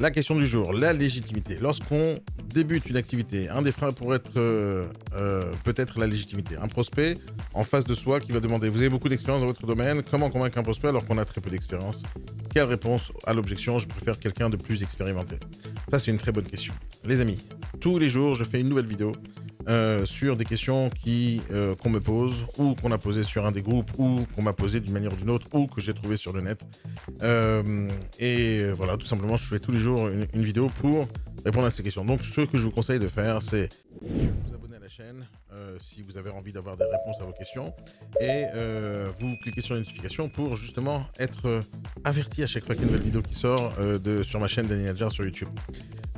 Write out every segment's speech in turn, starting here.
La question du jour, la légitimité. Lorsqu'on débute une activité, un des freins pourrait être euh, euh, peut-être la légitimité. Un prospect en face de soi qui va demander Vous avez beaucoup d'expérience dans votre domaine, comment convaincre un prospect alors qu'on a très peu d'expérience Quelle réponse à l'objection Je préfère quelqu'un de plus expérimenté. Ça, c'est une très bonne question. Les amis, tous les jours, je fais une nouvelle vidéo euh, sur des questions qui euh, qu'on me pose ou qu'on a posé sur un des groupes ou qu'on m'a posé d'une manière ou d'une autre ou que j'ai trouvé sur le net. Euh, et voilà, tout simplement, je fais tous les jours une, une vidéo pour répondre à ces questions. Donc, ce que je vous conseille de faire, c'est vous abonner à la chaîne, euh, si vous avez envie d'avoir des réponses à vos questions. Et euh, vous cliquez sur les notification pour justement être euh, averti à chaque fois qu'une nouvelle vidéo qui sort sur ma chaîne Daniel Jar sur YouTube.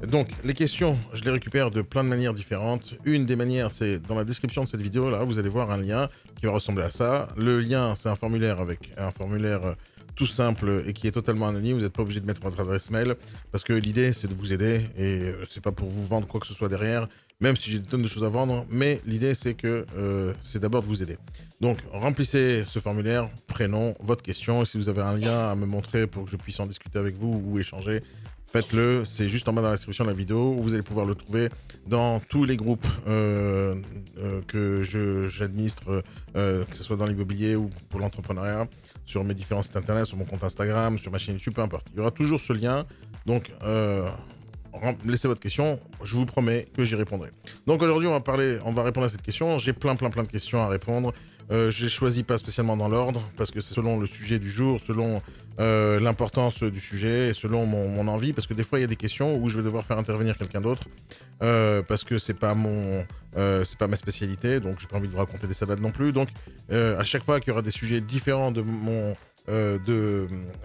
Donc, les questions, je les récupère de plein de manières différentes. Une des manières, c'est dans la description de cette vidéo, là, vous allez voir un lien qui va ressembler à ça. Le lien, c'est un formulaire avec un formulaire tout simple et qui est totalement anonyme. Vous n'êtes pas obligé de mettre votre adresse mail parce que l'idée, c'est de vous aider et c'est pas pour vous vendre quoi que ce soit derrière même si j'ai des tonnes de choses à vendre, mais l'idée c'est que euh, c'est d'abord de vous aider. Donc remplissez ce formulaire, prénom, votre question, et si vous avez un lien à me montrer pour que je puisse en discuter avec vous ou échanger, faites-le, c'est juste en bas dans la description de la vidéo, vous allez pouvoir le trouver dans tous les groupes euh, euh, que j'administre, que ce soit dans l'immobilier ou pour l'entrepreneuriat sur mes différents sites internet, sur mon compte Instagram, sur ma chaîne YouTube, peu importe. Il y aura toujours ce lien. Donc, laissez votre question, je vous promets que j'y répondrai. Donc aujourd'hui, on va parler, on va répondre à cette question. J'ai plein, plein, plein de questions à répondre. Euh, je ne les choisis pas spécialement dans l'ordre parce que c'est selon le sujet du jour, selon euh, l'importance du sujet selon mon, envie. Parce que des fois, il y a des questions où je vais devoir faire intervenir quelqu'un d'autre euh, parce que c'est pas mon, pas ma spécialité. Donc, je n'ai pas envie de raconter des salades non plus. Donc, à chaque fois qu'il y aura des sujets différents de mon euh,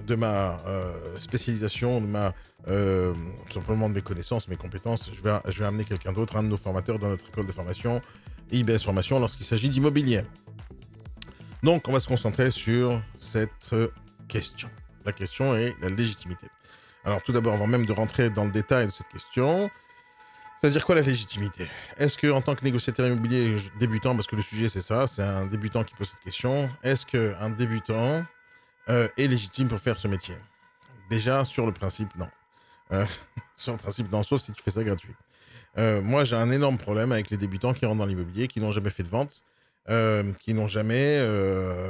de, ma euh, spécialisation, de ma, euh, simplement de mes connaissances, mes compétences, je vais, amener quelqu'un d'autre, un de nos formateurs dans notre école de formation, IBS Formation, lorsqu'il s'agit d'immobilier. Donc, on va se concentrer sur cette question. La question est la légitimité. Alors, tout d'abord, avant même de rentrer dans le détail de cette question, c'est à dire quoi la légitimité Est-ce que en tant que négociateur immobilier débutant, parce que le sujet c'est ça, c'est un débutant qui pose cette question, est-ce qu'un débutant euh, est légitime pour faire ce métier Déjà, sur le principe, non. Euh, sur le principe, non, sauf si tu fais ça gratuit. Euh, moi, j'ai un énorme problème avec les débutants qui rentrent dans l'immobilier, qui n'ont jamais fait de vente, qui n'ont jamais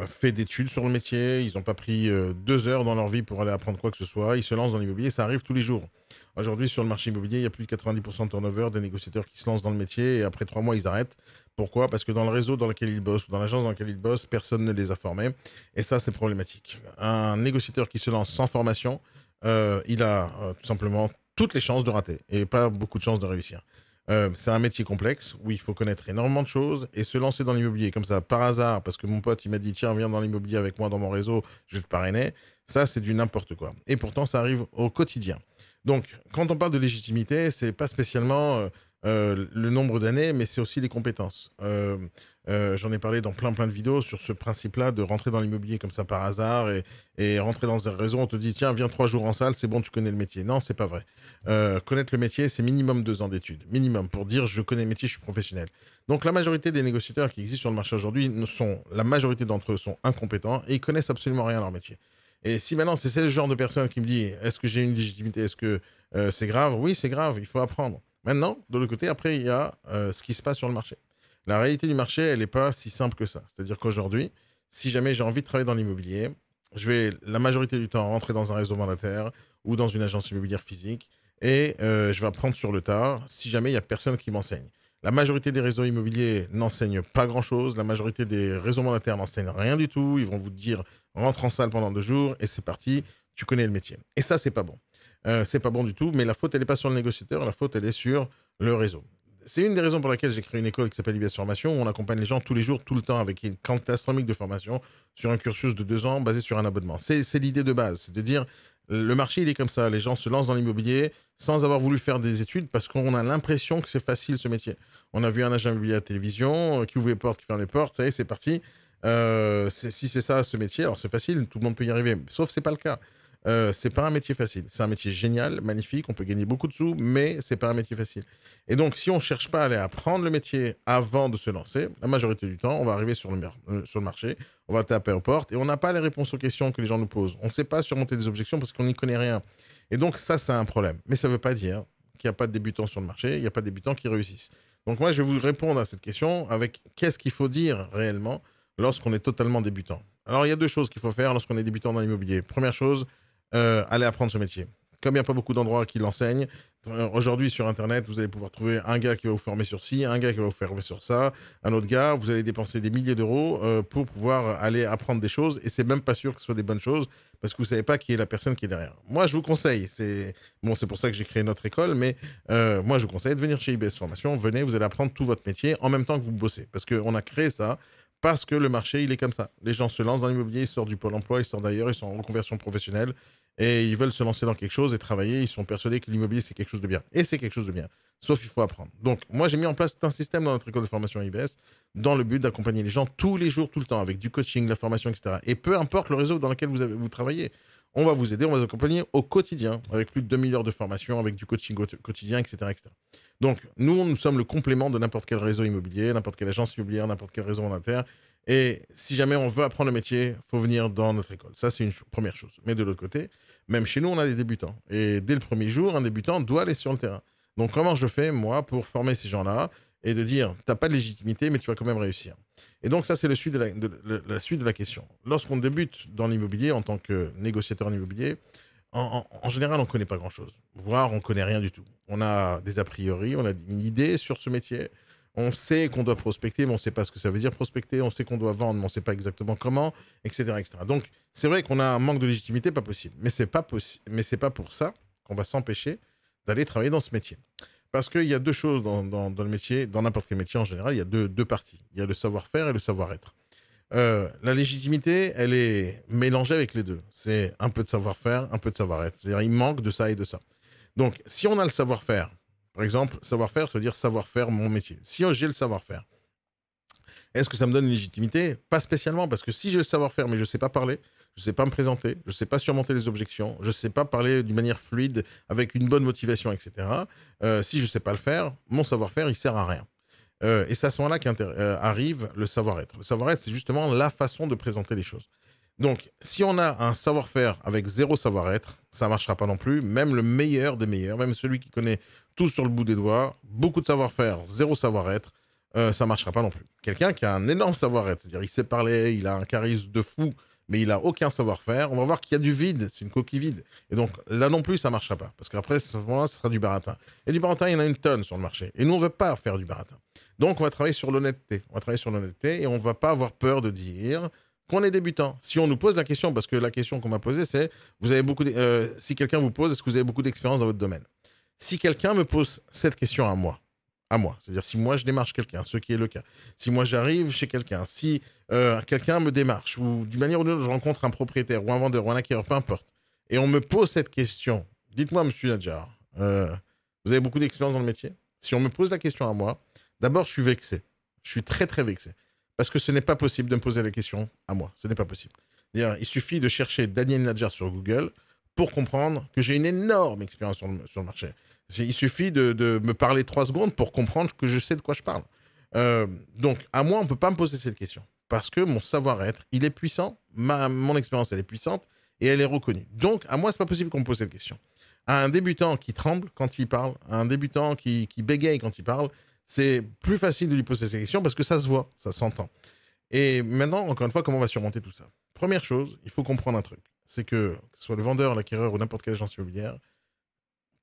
fait d'études sur le métier, ils n'ont pas pris deux heures dans leur vie pour aller apprendre quoi que ce soit, ils se lancent dans l'immobilier, ça arrive tous les jours. Aujourd'hui, sur le marché immobilier, il y a plus de 90% de turnover des négociateurs qui se lancent dans le métier et après trois mois, ils arrêtent pourquoi Parce que dans le réseau dans lequel ils bossent ou dans l'agence dans laquelle ils bossent, personne ne les a formés. Et ça, c'est problématique. Un négociateur qui se lance sans formation, euh, il a euh, tout simplement toutes les chances de rater et pas beaucoup de chances de réussir. Euh, c'est un métier complexe où il faut connaître énormément de choses et se lancer dans l'immobilier comme ça par hasard parce que mon pote il m'a dit tiens viens dans l'immobilier avec moi dans mon réseau je vais te parrainer ça c'est du n'importe quoi et pourtant ça arrive au quotidien donc quand on parle de légitimité c'est pas spécialement euh, le nombre d'années, mais c'est aussi les compétences. Euh, euh, j'en ai parlé dans plein plein de vidéos sur ce principe-là de rentrer dans l'immobilier comme ça par hasard et, rentrer dans un réseau. On te dit tiens viens trois jours en salle, c'est bon tu connais le métier. Non c'est pas vrai. connaître le métier c'est minimum deux ans d'études, minimum pour dire je connais le métier, je suis professionnel. Donc la majorité des négociateurs qui existent sur le marché aujourd'hui sont la majorité d'entre eux sont incompétents et ils connaissent absolument rien à leur métier. Et si maintenant c'est ce genre de personne qui me dit est-ce que j'ai une légitimité, est-ce que c'est grave Oui c'est grave, il faut apprendre. Maintenant, de l'autre côté, après, il y a euh, ce qui se passe sur le marché. La réalité du marché, elle n'est pas si simple que ça. C'est-à-dire qu'aujourd'hui, si jamais j'ai envie de travailler dans l'immobilier, je vais la majorité du temps rentrer dans un réseau mandataire ou dans une agence immobilière physique et euh, je vais apprendre sur le tard si jamais il n'y a personne qui m'enseigne. La majorité des réseaux immobiliers n'enseignent pas grand-chose. La majorité des réseaux mandataires n'enseignent rien du tout. Ils vont vous dire rentre en salle pendant deux jours et c'est parti, tu connais le métier. Et ça, c'est pas bon. Euh, c'est pas bon du tout, mais la faute, elle n'est pas sur le négociateur, la faute, elle est sur le réseau. C'est une des raisons pour laquelle j'ai créé une école qui s'appelle IBS Formation, où on accompagne les gens tous les jours, tout le temps, avec une quantité astronomique de formation sur un cursus de deux ans basé sur un abonnement. C'est l'idée de base, c'est de dire, le marché, il est comme ça. Les gens se lancent dans l'immobilier sans avoir voulu faire des études parce qu'on a l'impression que c'est facile ce métier. On a vu un agent immobilier à la télévision euh, qui ouvre les portes, qui ferme les portes, ça y est, c'est parti. Euh, si c'est ça ce métier, alors c'est facile, tout le monde peut y arriver. Sauf c'est pas le cas ce euh, c'est pas un métier facile. C'est un métier génial, magnifique, on peut gagner beaucoup de sous, mais c'est pas un métier facile. Et donc, si on cherche pas à aller apprendre le métier avant de se lancer, la majorité du temps, on va arriver sur le, euh, sur le marché, on va taper aux portes et on n'a pas les réponses aux questions que les gens nous posent. On ne sait pas surmonter des objections parce qu'on n'y connaît rien. Et donc, ça, c'est un problème. Mais ça ne veut pas dire qu'il n'y a pas de débutants sur le marché, il n'y a pas de débutants qui réussissent. Donc, moi, je vais vous répondre à cette question avec qu'est-ce qu'il faut dire réellement lorsqu'on est totalement débutant. Alors, il y a deux choses qu'il faut faire lorsqu'on est débutant dans l'immobilier. Première chose, euh, aller allez apprendre ce métier. Comme il n'y a pas beaucoup d'endroits qui l'enseignent, euh, aujourd'hui sur Internet, vous allez pouvoir trouver un gars qui va vous former sur ci, un gars qui va vous former sur ça, un autre gars, vous allez dépenser des milliers d'euros euh, pour pouvoir aller apprendre des choses, et c'est même pas sûr que ce soit des bonnes choses, parce que vous ne savez pas qui est la personne qui est derrière. Moi, je vous conseille, c'est bon, pour ça que j'ai créé notre école, mais moi, je vous conseille de venir chez IBS Formation, venez, vous allez apprendre tout votre métier en même temps que vous bossez, parce qu'on a créé ça parce que le marché, il est comme ça. Les gens se lancent dans l'immobilier, ils sortent du Pôle emploi, ils sortent d'ailleurs, ils sont en reconversion professionnelle et ils veulent se lancer dans quelque chose et travailler. Ils sont persuadés que l'immobilier, c'est quelque chose de bien. Et c'est quelque chose de bien. Sauf qu'il faut apprendre. Donc, moi, j'ai mis en place tout un système dans notre école de formation IBS dans le but d'accompagner les gens tous les jours, tout le temps, avec du coaching, de la formation, etc. Et peu importe le réseau dans lequel vous, avez, travaillez, on va vous aider, on va vous accompagner au quotidien, avec plus de 2000 heures de formation, avec du coaching quotidien, etc. etc. Donc, nous, nous sommes le complément de n'importe quel réseau immobilier, n'importe quelle agence immobilière, n'importe quel réseau en interne, et si jamais on veut apprendre le métier, faut venir dans notre école. Ça, c'est une première chose. Mais de l'autre côté, même chez nous, on a des débutants. Et dès le premier jour, un débutant doit aller sur le terrain. Donc, comment je fais, moi, pour former ces gens-là et de dire, tu t'as pas de légitimité, mais tu vas quand même réussir. Et donc, ça, c'est la, suite de la question. Lorsqu'on débute dans l'immobilier, en tant que négociateur en immobilier, en, en général, on ne connaît pas grand-chose, voire on ne connaît rien du tout. On a des a priori, on a une idée sur ce métier, on sait qu'on doit prospecter, mais on ne sait pas ce que ça veut dire prospecter, on sait qu'on doit vendre, mais on ne sait pas exactement comment, etc. etc. Donc, c'est vrai qu'on a un manque de légitimité, pas possible. Mais ce n'est pas, pas pour ça qu'on va s'empêcher d'aller travailler dans ce métier. Parce qu'il y a deux choses dans, le métier, dans n'importe quel métier en général, il y a deux, deux parties. Il y a le savoir-faire et le savoir-être. Euh, la légitimité, elle est mélangée avec les deux. C'est un peu de savoir-faire, un peu de savoir-être. C'est-à-dire, il manque de ça et de ça. Donc, si on a le savoir-faire, par exemple, savoir-faire, ça veut dire savoir-faire mon métier. Si j'ai le savoir-faire, est-ce que ça me donne une légitimité Pas spécialement, parce que si j'ai le savoir-faire, mais je ne sais pas parler, je ne sais pas me présenter, je ne sais pas surmonter les objections, je ne sais pas parler d'une manière fluide, avec une bonne motivation, etc. Euh, si je ne sais pas le faire, mon savoir-faire, il sert à rien. Euh, et c'est à ce moment-là qu'arrive euh, le savoir-être. Le savoir-être, c'est justement la façon de présenter les choses. Donc, si on a un savoir-faire avec zéro savoir-être, ça ne marchera pas non plus. Même le meilleur des meilleurs, même celui qui connaît tout sur le bout des doigts, beaucoup de savoir-faire, zéro savoir-être, ça euh, ça marchera pas non plus. Quelqu'un qui a un énorme savoir-être, c'est-à-dire il sait parler, il a un charisme de fou, mais il a aucun savoir-faire, on va voir qu'il y a du vide, c'est une coquille vide. Et donc là non plus, ça marchera pas, parce qu'après ce moment-là, ce sera du baratin. Et du baratin, il y en a une tonne sur le marché. Et nous, on veut pas faire du baratin. Donc on va travailler sur l'honnêteté. On va travailler sur l'honnêteté et on va pas avoir peur de dire qu'on est débutant. Si on nous pose la question, parce que la question qu'on m'a posée, c'est euh, si quelqu'un vous pose, est-ce que vous avez beaucoup d'expérience dans votre domaine si quelqu'un me pose cette question à moi, à moi, c'est-à-dire si moi je démarche quelqu'un, ce qui est le cas, si moi j'arrive chez quelqu'un, si euh, quelqu'un me démarche, ou d'une manière ou d'une autre je rencontre un propriétaire ou un vendeur ou un acquéreur, peu importe, et on me pose cette question, dites-moi, monsieur Nadjar, euh, vous avez beaucoup d'expérience dans le métier, si on me pose la question à moi, d'abord je suis vexé, je suis très très vexé, parce que ce n'est pas possible de me poser la question à moi, ce n'est pas possible. Il suffit de chercher Daniel Nadjar sur Google, pour comprendre que j'ai une énorme expérience sur, le, marché. Il suffit de, me parler trois secondes pour comprendre que je sais de quoi je parle. Euh, donc, à moi, on ne peut pas me poser cette question parce que mon savoir-être, il est puissant, ma, mon expérience, elle est puissante et elle est reconnue. Donc, à moi, ce n'est pas possible qu'on me pose cette question. À un débutant qui tremble quand il parle, à un débutant qui, qui bégaye quand il parle, c'est plus facile de lui poser cette question parce que ça se voit, ça s'entend. Et maintenant, encore une fois, comment on va surmonter tout ça Première chose, il faut comprendre un truc c'est que, que ce soit le vendeur, l'acquéreur ou n'importe quelle agence immobilière,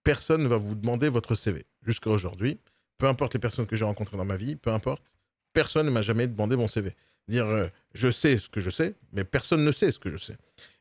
personne ne va vous demander votre CV. Jusqu'à aujourd'hui, peu importe les personnes que j'ai rencontrées dans ma vie, peu importe, personne ne m'a jamais demandé mon CV. Dire euh, je sais ce que je sais, mais personne ne sait ce que je sais.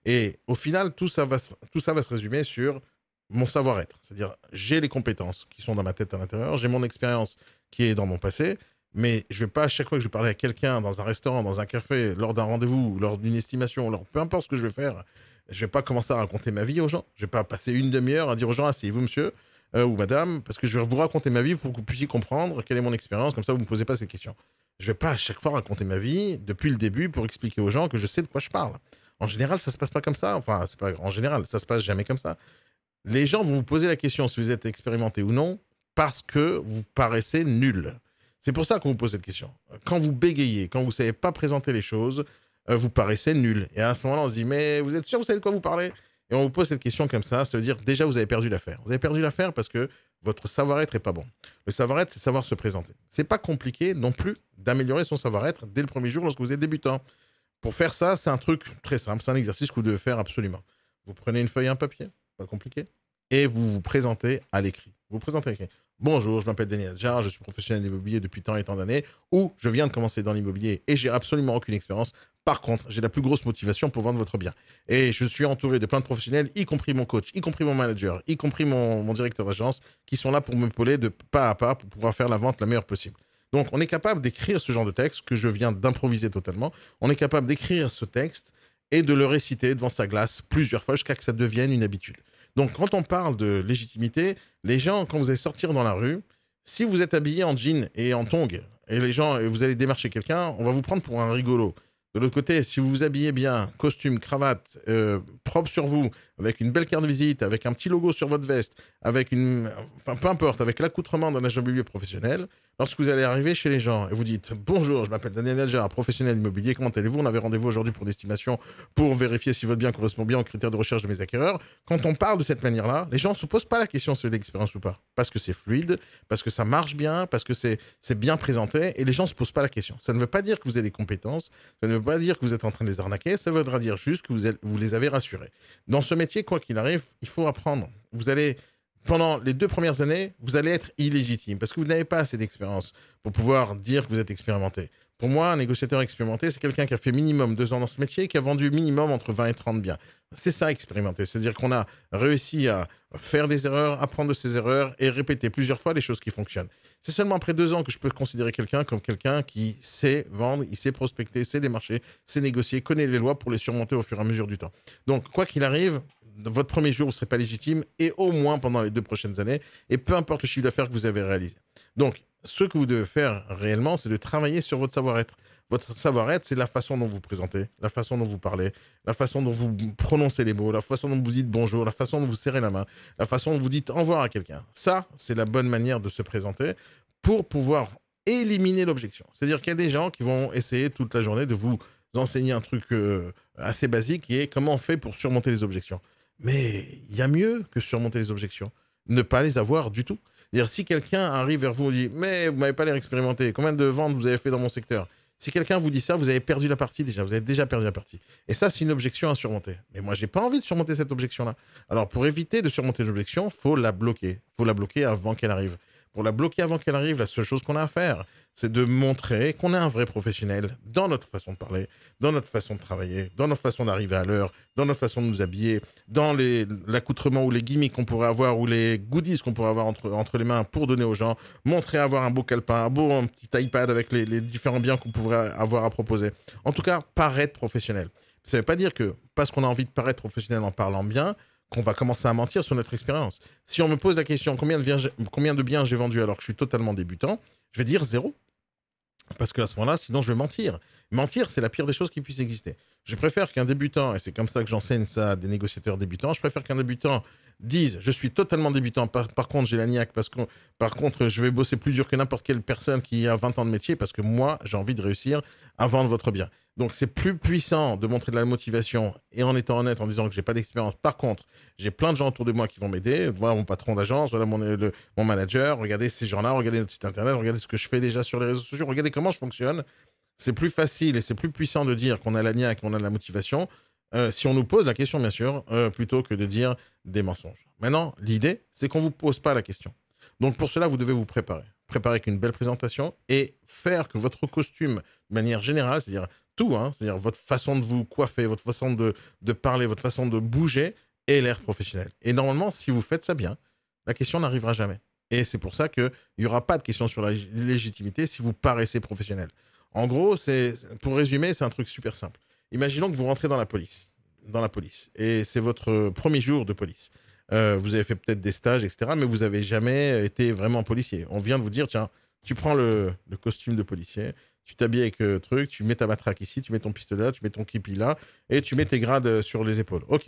Et au final, tout ça va se, tout ça va se résumer sur mon savoir-être. C'est-à-dire, j'ai les compétences qui sont dans ma tête à l'intérieur, j'ai mon expérience qui est dans mon passé, mais je ne vais pas, à chaque fois que je vais parler à quelqu'un dans un restaurant, dans un café, lors d'un rendez-vous, lors d'une estimation, lors peu importe ce que je vais faire, je vais pas commencer à raconter ma vie aux gens. Je vais pas passer une demi-heure à dire aux gens asseyez-vous, ah, monsieur euh, ou madame, parce que je vais vous raconter ma vie pour que vous puissiez comprendre quelle est mon expérience. Comme ça, vous me posez pas cette question. Je vais pas à chaque fois raconter ma vie depuis le début pour expliquer aux gens que je sais de quoi je parle. En général, ça se passe pas comme ça. Enfin, c'est pas en général, ça se passe jamais comme ça. Les gens vont vous poser la question si vous êtes expérimenté ou non parce que vous paraissez nul. C'est pour ça qu'on vous pose cette question. Quand vous bégayez, quand vous savez pas présenter les choses, euh, vous paraissez nul. Et à ce moment-là, on se dit, mais vous êtes sûr, vous savez de quoi vous parlez Et on vous pose cette question comme ça, ça veut dire déjà, vous avez perdu l'affaire. Vous avez perdu l'affaire parce que votre savoir-être n'est pas bon. Le savoir-être, c'est savoir se présenter. C'est pas compliqué non plus d'améliorer son savoir-être dès le premier jour lorsque vous êtes débutant. Pour faire ça, c'est un truc très simple, c'est un exercice que vous devez faire absolument. Vous prenez une feuille et un papier, pas compliqué, et vous vous présentez à l'écrit. Vous, vous présentez à l'écrit. Bonjour, je m'appelle Daniel Jarre, je suis professionnel d'immobilier depuis tant et tant d'années, ou je viens de commencer dans l'immobilier et j'ai absolument aucune expérience. Par contre, j'ai la plus grosse motivation pour vendre votre bien. Et je suis entouré de plein de professionnels, y compris mon coach, y compris mon manager, y compris mon, directeur d'agence, qui sont là pour me poler de pas à pas pour pouvoir faire la vente la meilleure possible. Donc, on est capable d'écrire ce genre de texte que je viens d'improviser totalement. On est capable d'écrire ce texte et de le réciter devant sa glace plusieurs fois jusqu'à ce que ça devienne une habitude. Donc quand on parle de légitimité, les gens, quand vous allez sortir dans la rue, si vous êtes habillé en jean et en tongs, et les gens, vous allez démarcher quelqu'un, on va vous prendre pour un rigolo. De l'autre côté, si vous vous habillez bien, costume, cravate, euh, propre sur vous, avec une belle carte de visite, avec un petit logo sur votre veste, avec une. Enfin, peu importe, avec l'accoutrement d'un agent immobilier professionnel, lorsque vous allez arriver chez les gens et vous dites Bonjour, je m'appelle Daniel un professionnel immobilier, comment allez-vous On avait rendez-vous aujourd'hui pour l'estimation pour vérifier si votre bien correspond bien aux critères de recherche de mes acquéreurs. Quand on parle de cette manière-là, les gens ne se posent pas la question si l'expérience ou pas. Parce que c'est fluide, parce que ça marche bien, parce que c'est bien présenté et les gens ne se posent pas la question. Ça ne veut pas dire que vous avez des compétences, ça ne veut pas dire que vous êtes en train de les arnaquer, ça voudra dire juste que vous, vous les avez rassurés. Dans ce métier, quoi qu'il arrive, il faut apprendre. Vous allez, pendant les deux premières années, vous allez être illégitime parce que vous n'avez pas assez d'expérience pour pouvoir dire que vous êtes expérimenté. Pour moi, un négociateur expérimenté, c'est quelqu'un qui a fait minimum deux ans dans ce métier et qui a vendu minimum entre 20 et 30 biens. C'est ça, expérimenter. C'est-à-dire qu'on a réussi à faire des erreurs, apprendre de ces erreurs et répéter plusieurs fois les choses qui fonctionnent. C'est seulement après deux ans que je peux considérer quelqu'un comme quelqu'un qui sait vendre, il sait prospecter, sait démarcher, sait négocier, connaît les lois pour les surmonter au fur et à mesure du temps. Donc, quoi qu'il arrive, votre premier jour, vous ne serez pas légitime, et au moins pendant les deux prochaines années, et peu importe le chiffre d'affaires que vous avez réalisé. Donc, ce que vous devez faire réellement, c'est de travailler sur votre savoir-être. Votre savoir-être, c'est la façon dont vous présentez, la façon dont vous parlez, la façon dont vous prononcez les mots, la façon dont vous dites bonjour, la façon dont vous serrez la main, la façon dont vous dites au revoir à quelqu'un. Ça, c'est la bonne manière de se présenter pour pouvoir éliminer l'objection. C'est-à-dire qu'il y a des gens qui vont essayer toute la journée de vous enseigner un truc euh, assez basique et comment on fait pour surmonter les objections. Mais il y a mieux que surmonter les objections. Ne pas les avoir du tout. C'est-à-dire, si quelqu'un arrive vers vous et dit Mais vous m'avez pas l'air expérimenté, combien de ventes vous avez fait dans mon secteur Si quelqu'un vous dit ça, vous avez perdu la partie déjà, vous avez déjà perdu la partie. Et ça, c'est une objection à surmonter. Mais moi, j'ai pas envie de surmonter cette objection-là. Alors, pour éviter de surmonter l'objection, faut la bloquer. faut la bloquer avant qu'elle arrive. Pour la bloquer avant qu'elle arrive, la seule chose qu'on a à faire, c'est de montrer qu'on est un vrai professionnel dans notre façon de parler, dans notre façon de travailler, dans notre façon d'arriver à l'heure, dans notre façon de nous habiller, dans l'accoutrement ou les gimmicks qu'on pourrait avoir ou les goodies qu'on pourrait avoir entre, les mains pour donner aux gens, montrer avoir un beau calepin, un beau petit iPad avec les, les différents biens qu'on pourrait avoir à proposer. En tout cas, paraître professionnel. Ça ne veut pas dire que parce qu'on a envie de paraître professionnel en parlant bien, qu'on va commencer à mentir sur notre expérience. Si on me pose la question combien de, biens, j'ai vendu alors que je suis totalement débutant, je vais dire zéro. Parce qu'à ce moment-là, sinon je vais mentir. Mentir, c'est la pire des choses qui puissent exister. Je préfère qu'un débutant, et c'est comme ça que j'enseigne ça à des négociateurs débutants, je préfère qu'un débutant dise je suis totalement débutant, par, contre j'ai la niaque, parce que par contre je vais bosser plus dur que n'importe quelle personne qui a 20 ans de métier, parce que moi j'ai envie de réussir à vendre votre bien. Donc c'est plus puissant de montrer de la motivation et en étant honnête en disant que j'ai pas d'expérience. Par contre, j'ai plein de gens autour de moi qui vont m'aider. Voilà mon patron d'agence, voilà mon, mon manager. Regardez ces gens-là, regardez notre site internet, regardez ce que je fais déjà sur les réseaux sociaux, regardez comment je fonctionne. C'est plus facile et c'est plus puissant de dire qu'on a la niaque, qu'on a de la motivation, euh, si on nous pose la question, bien sûr, euh, plutôt que de dire des mensonges. Maintenant, l'idée, c'est qu'on vous pose pas la question. Donc pour cela, vous devez vous préparer. Préparer qu'une belle présentation et faire que votre costume, de manière générale, c'est-à-dire tout, hein, c'est-à-dire votre façon de vous coiffer, votre façon de, parler, votre façon de bouger et l'air professionnel. Et normalement, si vous faites ça bien, la question n'arrivera jamais. Et c'est pour ça qu'il n'y aura pas de question sur la légitimité si vous paraissez professionnel. En gros, c'est pour résumer, c'est un truc super simple. Imaginons que vous rentrez dans la police, dans la police, et c'est votre premier jour de police. Euh, vous avez fait peut-être des stages, etc., mais vous n'avez jamais été vraiment policier. On vient de vous dire, tiens, tu prends le, le costume de policier, tu t'habilles avec le euh, truc, tu mets ta matraque ici, tu mets ton pistolet là, tu mets ton kipi là, et tu mets tes grades euh, sur les épaules. Ok,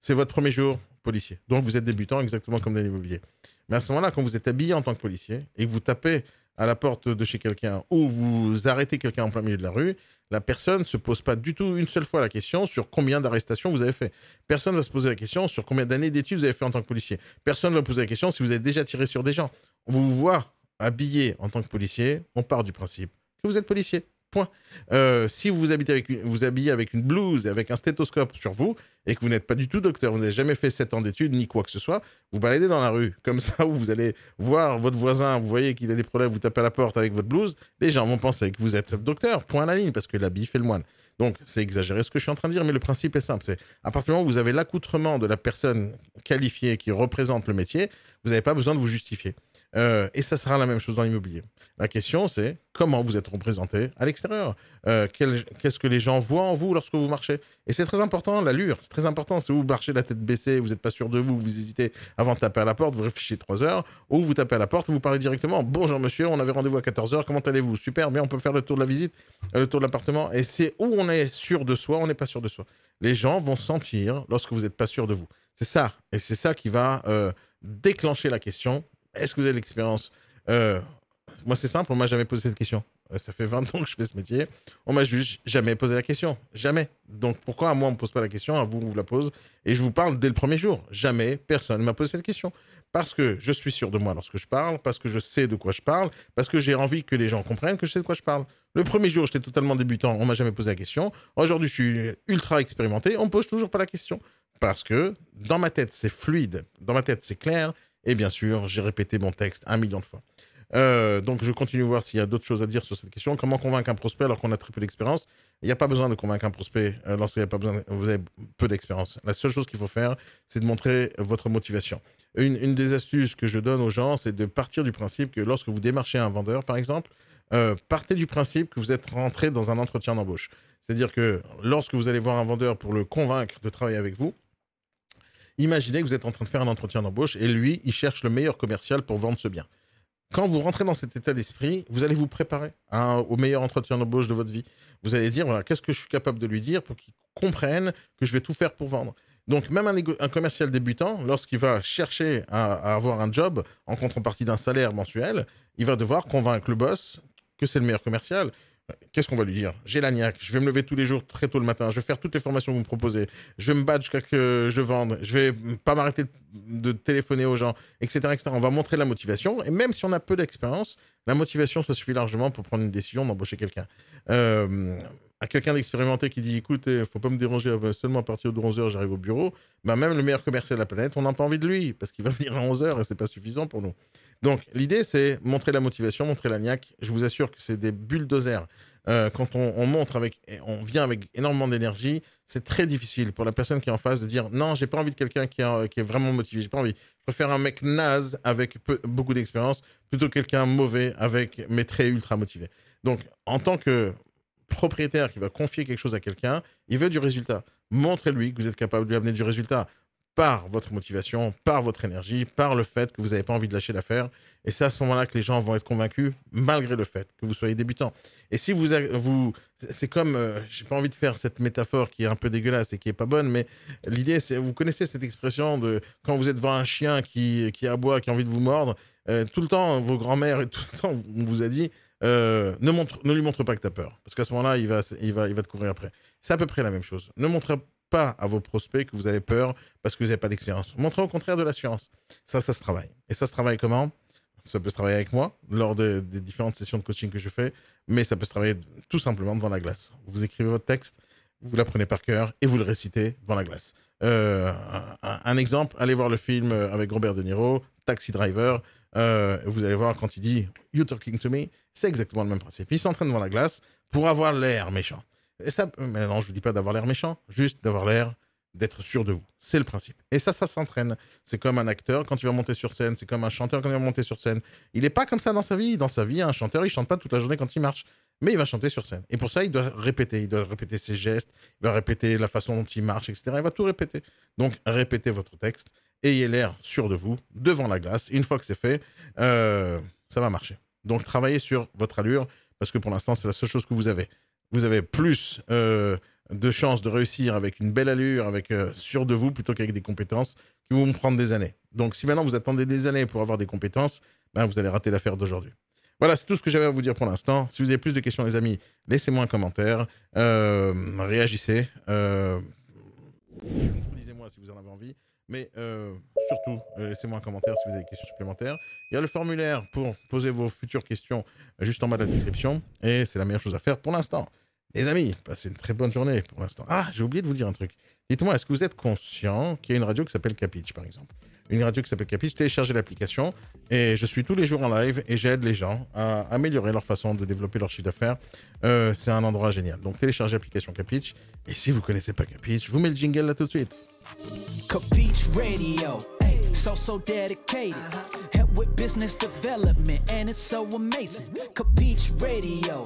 c'est votre premier jour policier. Donc vous êtes débutant exactement comme dans l'immobilier. Mais à ce moment-là, quand vous êtes habillé en tant que policier et que vous tapez à la porte de chez quelqu'un ou vous arrêtez quelqu'un en plein milieu de la rue, la personne ne se pose pas du tout une seule fois la question sur combien d'arrestations vous avez fait. Personne ne va se poser la question sur combien d'années d'études vous avez fait en tant que policier. Personne ne va poser la question si vous avez déjà tiré sur des gens. On vous voit habillé en tant que policier, on part du principe vous êtes policier. Point. Euh, si vous habitez avec vous habillez avec une blouse et avec un stéthoscope sur vous et que vous n'êtes pas du tout docteur, vous n'avez jamais fait 7 ans d'études ni quoi que ce soit, vous baladez dans la rue comme ça où vous allez voir votre voisin, vous voyez qu'il a des problèmes, vous tapez à la porte avec votre blouse, les gens vont penser que vous êtes docteur, point à la ligne, parce que l'habit fait le moine. Donc c'est exagéré ce que je suis en train de dire, mais le principe est simple, c'est à partir du moment où vous avez l'accoutrement de la personne qualifiée qui représente le métier, vous n'avez pas besoin de vous justifier. Euh, et ça sera la même chose dans l'immobilier. La question, c'est comment vous êtes représenté à l'extérieur euh, Qu'est-ce que les gens voient en vous lorsque vous marchez Et c'est très important, l'allure, c'est très important. Si vous marchez la tête baissée, vous n'êtes pas sûr de vous, vous hésitez avant de taper à la porte, vous réfléchissez trois heures, ou vous tapez à la porte, vous parlez directement. Bonjour monsieur, on avait rendez-vous à 14h, comment allez-vous Super, mais on peut faire le tour de la visite, euh, le tour de l'appartement. Et c'est où on est sûr de soi, on n'est pas sûr de soi. Les gens vont sentir lorsque vous n'êtes pas sûr de vous. C'est ça, et c'est ça qui va... déclencher la question est-ce que vous avez l'expérience euh, Moi, c'est simple, on m'a jamais posé cette question. Euh, ça fait 20 ans que je fais ce métier. On m'a juste jamais posé la question. Jamais. Donc pourquoi à moi on ne me pose pas la question, à vous on vous la pose Et je vous parle dès le premier jour. Jamais personne ne m'a posé cette question. Parce que je suis sûr de moi lorsque je parle, parce que je sais de quoi je parle, parce que j'ai envie que les gens comprennent que je sais de quoi je parle. Le premier jour, j'étais totalement débutant, on m'a jamais posé la question. Aujourd'hui, je suis ultra expérimenté, on me pose toujours pas la question. Parce que dans ma tête, c'est fluide, dans ma tête, c'est clair, et bien sûr, j'ai répété mon texte un million de fois. Euh, donc, je continue à voir s'il y a d'autres choses à dire sur cette question. Comment convaincre un prospect alors qu'on a très peu d'expérience Il n'y a pas besoin de convaincre un prospect lorsque euh, lorsqu'il n'y a pas besoin, vous avez peu d'expérience. La seule chose qu'il faut faire, c'est de montrer votre motivation. Une, des astuces que je donne aux gens, c'est de partir du principe que lorsque vous démarchez un vendeur, par exemple, euh, partez du principe que vous êtes rentré dans un entretien d'embauche. C'est-à-dire que lorsque vous allez voir un vendeur pour le convaincre de travailler avec vous, Imaginez que vous êtes en train de faire un entretien d'embauche et lui, il cherche le meilleur commercial pour vendre ce bien. Quand vous rentrez dans cet état d'esprit, vous allez vous préparer hein, au meilleur entretien d'embauche de votre vie. Vous allez dire, voilà, qu'est-ce que je suis capable de lui dire pour qu'il comprenne que je vais tout faire pour vendre. Donc, même un, commercial débutant, lorsqu'il va chercher à, avoir un job en contrepartie d'un salaire mensuel, il va devoir convaincre le boss que c'est le meilleur commercial, Qu'est-ce qu'on va lui dire J'ai la niaque, je vais me lever tous les jours très tôt le matin, je vais faire toutes les formations que vous me proposez, je vais me battre jusqu'à que je vende, je vais pas m'arrêter de téléphoner aux gens, etc., etc. On va montrer la motivation, et même si on a peu d'expérience, la motivation, ça suffit largement pour prendre une décision d'embaucher quelqu'un. Euh, à quelqu'un d'expérimenté qui dit écoutez, eh, faut pas me déranger euh, seulement à partir de 11h, j'arrive au bureau, bah, même le meilleur commercial de la planète, on n'a pas envie de lui parce qu'il va venir à 11h et c'est pas suffisant pour nous. Donc l'idée c'est montrer la motivation, montrer la niaque. Je vous assure que c'est des bulldozers. Euh, quand on, montre avec, on vient avec énormément d'énergie, c'est très difficile pour la personne qui est en face de dire non, j'ai pas envie de quelqu'un qui, qui, est vraiment motivé, j'ai pas envie. Je préfère un mec naze avec beaucoup d'expérience plutôt quelqu'un mauvais avec mes traits ultra motivés. Donc en tant que propriétaire qui va confier quelque chose à quelqu'un, il veut du résultat. Montrez-lui que vous êtes capable de lui amener du résultat par votre motivation, par votre énergie, par le fait que vous n'avez pas envie de lâcher l'affaire. Et c'est à ce moment-là que les gens vont être convaincus, malgré le fait que vous soyez débutant. Et si vous... vous c'est comme... Euh, Je n'ai pas envie de faire cette métaphore qui est un peu dégueulasse et qui est pas bonne, mais l'idée, c'est... Vous connaissez cette expression de quand vous êtes devant un chien qui, aboie, qui a envie de vous mordre, euh, tout le temps, vos grands-mères et tout le temps, on vous a dit... Euh, ne, montre, ne lui montre pas que tu as peur. Parce qu'à ce moment-là, il va, il, va, il va te courir après. C'est à peu près la même chose. Ne montre pas à vos prospects que vous avez peur parce que vous n'avez pas d'expérience. Montrez au contraire de l'assurance. Ça, ça se travaille. Et ça se travaille comment Ça peut se travailler avec moi lors des différentes sessions de coaching que je fais, mais ça peut se travailler tout simplement devant la glace. Vous écrivez votre texte, vous l'apprenez par cœur et vous le récitez devant la glace. Euh, un, exemple, allez voir le film avec Robert De Niro, Taxi Driver. Euh, vous allez voir quand il dit You talking to me, c'est exactement le même principe. Il s'entraîne devant la glace pour avoir l'air méchant. Et ça, mais non, je ne dis pas d'avoir l'air méchant, juste d'avoir l'air d'être sûr de vous. C'est le principe. Et ça, ça s'entraîne. C'est comme un acteur quand il va monter sur scène, c'est comme un chanteur quand il va monter sur scène. Il n'est pas comme ça dans sa vie. Dans sa vie, un chanteur, il chante pas toute la journée quand il marche, mais il va chanter sur scène. Et pour ça, il doit répéter. Il doit répéter ses gestes, il va répéter la façon dont il marche, etc. Il va tout répéter. Donc, répétez votre texte, ayez l'air sûr de vous, devant la glace. Une fois que c'est fait, euh, ça va marcher. Donc, travaillez sur votre allure, parce que pour l'instant, c'est la seule chose que vous avez vous avez plus euh, de chances de réussir avec une belle allure, avec euh, sûr de vous, plutôt qu'avec des compétences qui vont prendre des années. Donc si maintenant vous attendez des années pour avoir des compétences, ben, vous allez rater l'affaire d'aujourd'hui. Voilà, c'est tout ce que j'avais à vous dire pour l'instant. Si vous avez plus de questions, les amis, laissez-moi un commentaire, euh, réagissez, disez-moi si vous en avez envie. Mais euh, surtout, euh, laissez-moi un commentaire si vous avez des questions supplémentaires. Il y a le formulaire pour poser vos futures questions euh, juste en bas de la description. Et c'est la meilleure chose à faire pour l'instant. Les amis, passez une très bonne journée pour l'instant. Ah, j'ai oublié de vous dire un truc. Dites-moi, est-ce que vous êtes conscient qu'il y a une radio qui s'appelle Capitch, par exemple Une radio qui s'appelle Capitch, téléchargez l'application. Et je suis tous les jours en live et j'aide les gens à améliorer leur façon de développer leur chiffre d'affaires. c'est un endroit génial. Donc téléchargez l'application Capitch. Et si vous ne connaissez pas Capitch, je vous mets le jingle là tout de suite. Capiche Radio. So, so dedicated. Help with business development, and it's so amazing. Capiche Radio.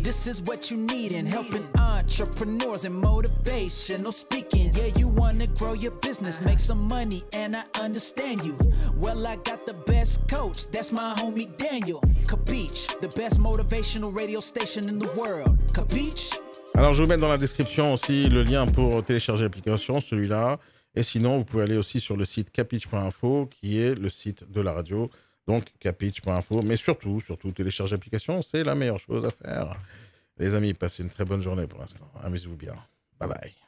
This is what you need in helping entrepreneurs and motivational speaking. Yeah, you wanna grow your business, make some money, and I understand you. Well, I got the best coach, that's my homie Daniel. Capiche, the best motivational radio station in the world. Capiche? Alors, je vous mets dans la description aussi le lien pour télécharger l'application, celui-là. Et sinon, vous pouvez aller aussi sur le site capitch.info, qui est le site de la radio. Donc, capitch.info. Mais surtout, surtout, télécharger l'application, c'est la meilleure chose à faire. Les amis, passez une très bonne journée pour l'instant. Amusez-vous bien. Bye bye.